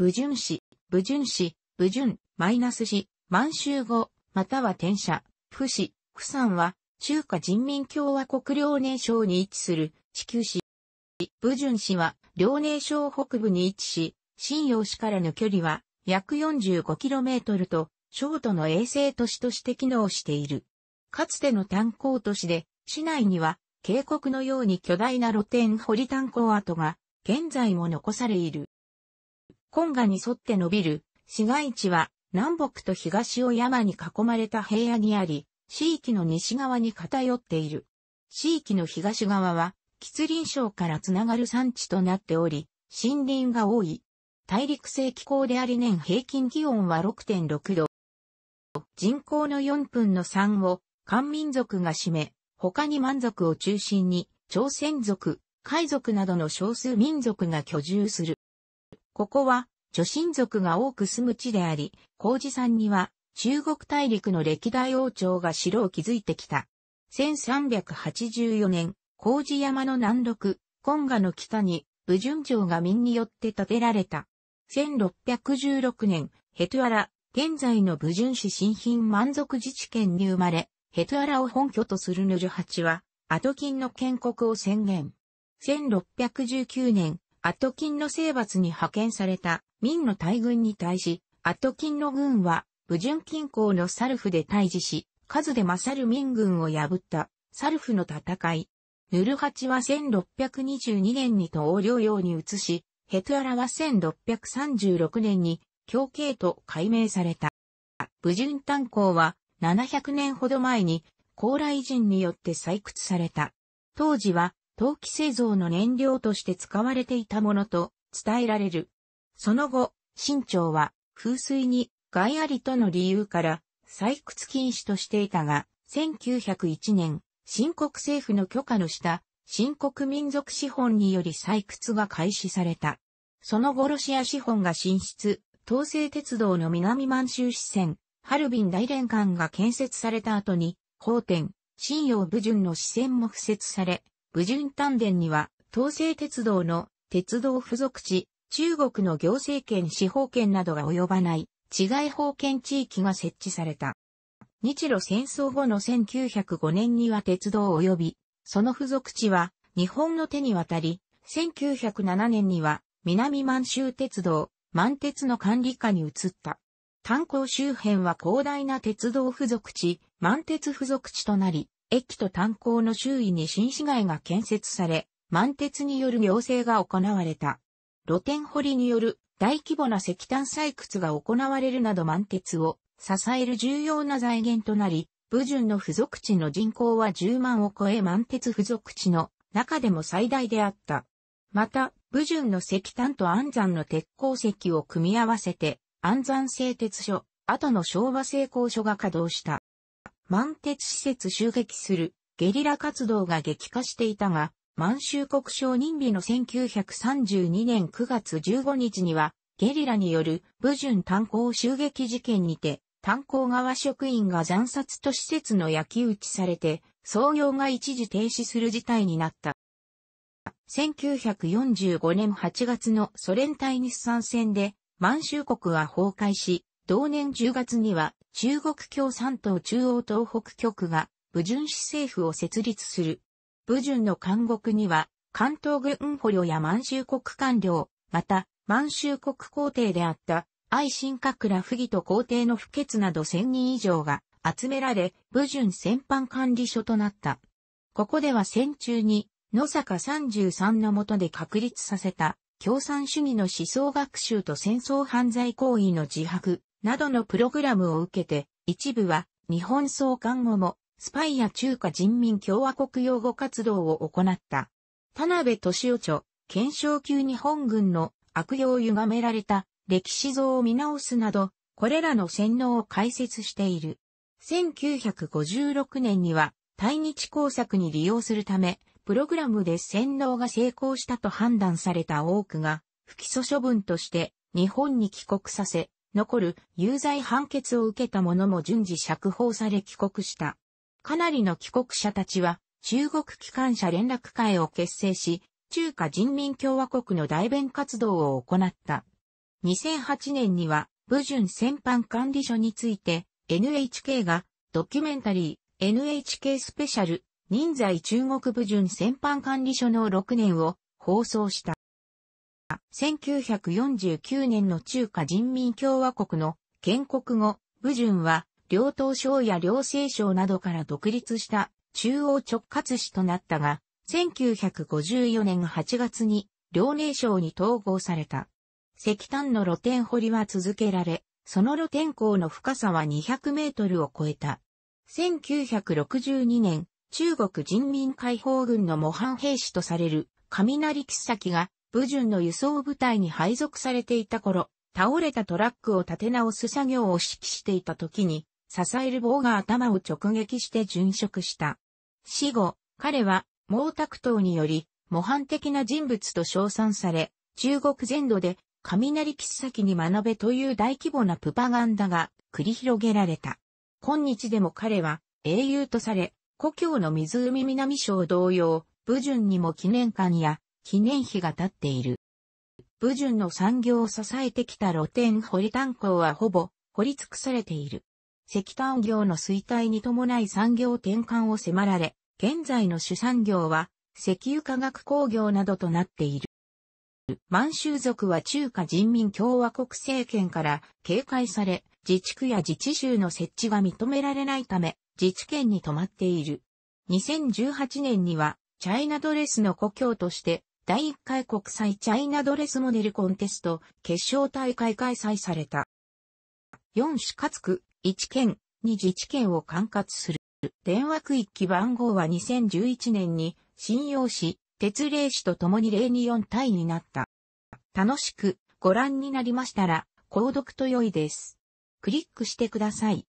武順氏、武順氏、武順、マイナス氏、満州語、または転写、不死、不産は、中華人民共和国遼寧省に位置する地球市。武順市は遼寧省北部に位置し、新陽市からの距離は約 45km と、省都の衛星都市として機能している。かつての炭鉱都市で、市内には渓谷のように巨大な露天掘り炭鉱跡が現在も残されいる。コンガに沿って伸びる市街地は南北と東を山に囲まれた平野にあり、地域の西側に偏っている。地域の東側は、吉林省からつながる山地となっており、森林が多い。大陸性気候であり年平均気温は6.6度。人口の4分の3を漢民族が占め、他に満族を中心に朝鮮族、海族などの少数民族が居住する。ここは、諸神族が多く住む地であり、工事山には、中国大陸の歴代王朝が城を築いてきた。1384年、工事山の南麓、今河の北に、武順城が民によって建てられた。1616年、ヘトアラ、現在の武順市新品満足自治県に生まれ、ヘトアラを本拠とするヌジュハチは、アトキンの建国を宣言。1619年、アトキンの征伐に派遣された明の大軍に対し、アトキンの軍は、武順近郊のサルフで退治し、数で勝る明軍を破ったサルフの戦い。ヌルハチは1622年に東領用に移し、ヘトアラは1636年に強系と改名された。武順炭鉱は700年ほど前に高麗人によって採掘された。当時は陶器製造の燃料として使われていたものと伝えられる。その後、清朝は風水に害ありとの理由から採掘禁止としていたが、1901年、新国政府の許可の下、新国民族資本により採掘が開始された。その後ロシア資本が進出、東西鉄道の南満州支線、ハルビン大連間が建設された後に、法典、信用部順の支線も付設され、武順丹田には、東西鉄道の鉄道付属地、中国の行政権司法権などが及ばない、治外法権地域が設置された。日露戦争後の1905年には鉄道及び、その付属地は日本の手に渡り、1907年には南満州鉄道、満鉄の管理下に移った。炭鉱周辺は広大な鉄道付属地、満鉄付属地となり、駅と炭鉱の周囲に新市街が建設され、満鉄による行政が行われた。露天掘りによる大規模な石炭採掘が行われるなど満鉄を支える重要な財源となり、武順の付属地の人口は10万を超え満鉄付属地の中でも最大であった。また、武順の石炭と安山の鉄鉱石を組み合わせて、安山製鉄所、後の昭和製鋼所が稼働した。満鉄施設襲撃するゲリラ活動が激化していたが、満州国承認日の1932年9月15日には、ゲリラによる武順炭鉱襲撃事件にて、炭鉱側職員が残殺と施設の焼き打ちされて、創業が一時停止する事態になった。1945年8月のソ連対日産戦で、満州国は崩壊し、同年10月には中国共産党中央東北局が、武順市政府を設立する。武順の監獄には、関東軍捕虜や満州国官僚、また、満州国皇帝であった、愛新閣羅不義と皇帝の不潔など1000人以上が集められ、武順戦犯管理所となった。ここでは戦中に、野坂33の下で確立させた、共産主義の思想学習と戦争犯罪行為の自白、などのプログラムを受けて、一部は日本総監後もスパイや中華人民共和国擁護活動を行った。田辺敏夫著、検証級日本軍の悪用歪められた歴史像を見直すなど、これらの洗脳を解説している。1956年には対日工作に利用するため、プログラムで洗脳が成功したと判断された多くが、不起訴処分として日本に帰国させ、残る有罪判決を受けた者も順次釈放され帰国した。かなりの帰国者たちは中国機関車連絡会を結成し、中華人民共和国の代弁活動を行った。2008年には、武順戦犯管理所について、NHK が、ドキュメンタリー、NHK スペシャル、人材中国武順戦犯管理所の6年を放送した。1949年の中華人民共和国の建国後、武順は、両党省や両政省などから独立した中央直轄市となったが、1954年8月に両寧省に統合された。石炭の露天掘りは続けられ、その露天港の深さは200メートルを超えた。1962年、中国人民解放軍の模範兵士とされる雷木崎が武順の輸送部隊に配属されていた頃、倒れたトラックを立て直す作業を指揮していた時に、支える棒が頭を直撃して殉職した。死後、彼は毛沢東により模範的な人物と称賛され、中国全土で雷切先に学べという大規模なプパガンダが繰り広げられた。今日でも彼は英雄とされ、故郷の湖南省同様、武順にも記念館や記念碑が立っている。武順の産業を支えてきた露天掘り炭鉱はほぼ掘り尽くされている。石炭業の衰退に伴い産業転換を迫られ、現在の主産業は石油化学工業などとなっている。満州族は中華人民共和国政権から警戒され、自治区や自治州の設置が認められないため、自治県に止まっている。2018年には、チャイナドレスの故郷として第1回国際チャイナドレスモデルコンテスト決勝大会開催された。4市つ区、1県、2自治県を管轄する。電話区域番号は2011年に信用市、鉄霊市と共に0 2 4体になった。楽しくご覧になりましたら、購読と良いです。クリックしてください。